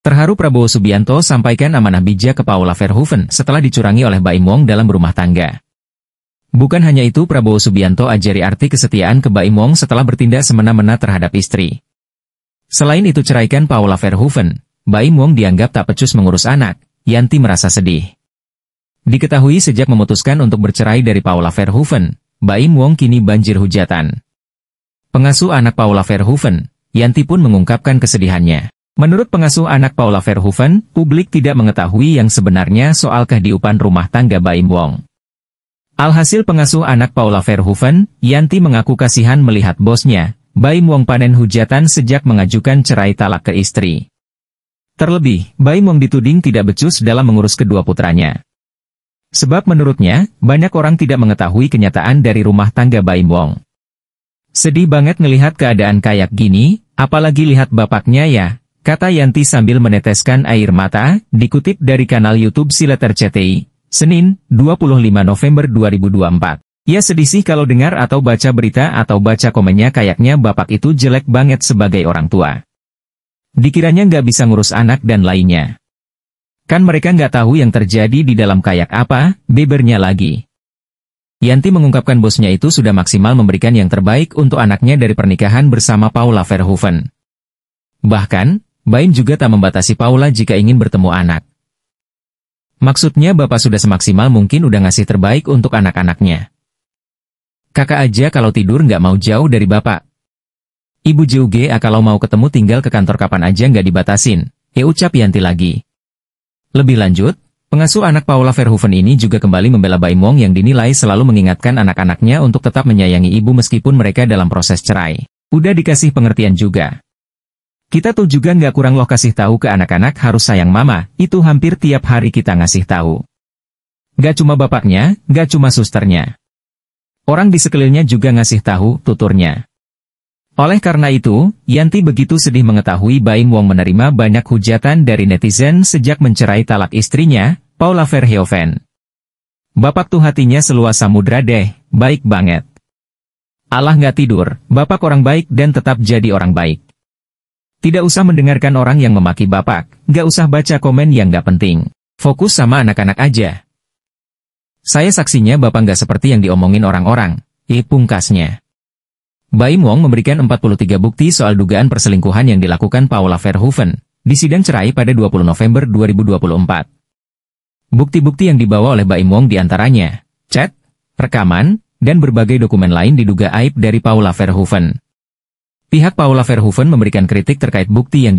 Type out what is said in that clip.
Terharu Prabowo Subianto sampaikan amanah bijak ke Paula Verhoeven setelah dicurangi oleh Baim Wong dalam rumah tangga. Bukan hanya itu Prabowo Subianto ajari arti kesetiaan ke Baim Wong setelah bertindak semena-mena terhadap istri. Selain itu ceraikan Paula Verhoeven, Baim Wong dianggap tak pecus mengurus anak, Yanti merasa sedih. Diketahui sejak memutuskan untuk bercerai dari Paula Verhoeven, Baim Wong kini banjir hujatan. Pengasuh anak Paula Verhoeven, Yanti pun mengungkapkan kesedihannya. Menurut pengasuh anak Paula Verhoeven, publik tidak mengetahui yang sebenarnya soal kehidupan rumah tangga Baim Wong. Alhasil pengasuh anak Paula Verhoeven, Yanti mengaku kasihan melihat bosnya, Baim Wong panen hujatan sejak mengajukan cerai talak ke istri. Terlebih, Baim Wong dituding tidak becus dalam mengurus kedua putranya. Sebab menurutnya, banyak orang tidak mengetahui kenyataan dari rumah tangga Baim Wong. Sedih banget melihat keadaan kayak gini, apalagi lihat bapaknya ya, Kata Yanti sambil meneteskan air mata, dikutip dari kanal YouTube Silater CTI, Senin, 25 November 2024. Ia ya sedih sih kalau dengar atau baca berita atau baca komennya kayaknya bapak itu jelek banget sebagai orang tua. Dikiranya nggak bisa ngurus anak dan lainnya. Kan mereka nggak tahu yang terjadi di dalam kayak apa, bebernya lagi. Yanti mengungkapkan bosnya itu sudah maksimal memberikan yang terbaik untuk anaknya dari pernikahan bersama Paula Verhoeven. Bahkan, Bain juga tak membatasi Paula jika ingin bertemu anak. Maksudnya bapak sudah semaksimal mungkin udah ngasih terbaik untuk anak-anaknya. Kakak aja kalau tidur nggak mau jauh dari bapak. Ibu Juge ah, kalau mau ketemu tinggal ke kantor kapan aja nggak dibatasin, ya ucap Yanti lagi. Lebih lanjut, pengasuh anak Paula Verhoeven ini juga kembali membela Baim Wong yang dinilai selalu mengingatkan anak-anaknya untuk tetap menyayangi ibu meskipun mereka dalam proses cerai. Udah dikasih pengertian juga. Kita tuh juga nggak kurang loh kasih tahu ke anak-anak harus sayang mama, itu hampir tiap hari kita ngasih tahu. Gak cuma bapaknya, gak cuma susternya. Orang di sekelilingnya juga ngasih tahu tuturnya. Oleh karena itu, Yanti begitu sedih mengetahui Baim Wong menerima banyak hujatan dari netizen sejak mencerai talak istrinya, Paula Verhoeven. Bapak tuh hatinya seluas samudra deh, baik banget. Allah nggak tidur, bapak orang baik dan tetap jadi orang baik. Tidak usah mendengarkan orang yang memaki bapak, gak usah baca komen yang gak penting. Fokus sama anak-anak aja. Saya saksinya bapak gak seperti yang diomongin orang-orang, eh pungkasnya. Baim Wong memberikan 43 bukti soal dugaan perselingkuhan yang dilakukan Paula Verhoeven, di sidang cerai pada 20 November 2024. Bukti-bukti yang dibawa oleh Baim Wong diantaranya, chat, rekaman, dan berbagai dokumen lain diduga aib dari Paula Verhoeven. Pihak Paula Verhoeven memberikan kritik terkait bukti yang di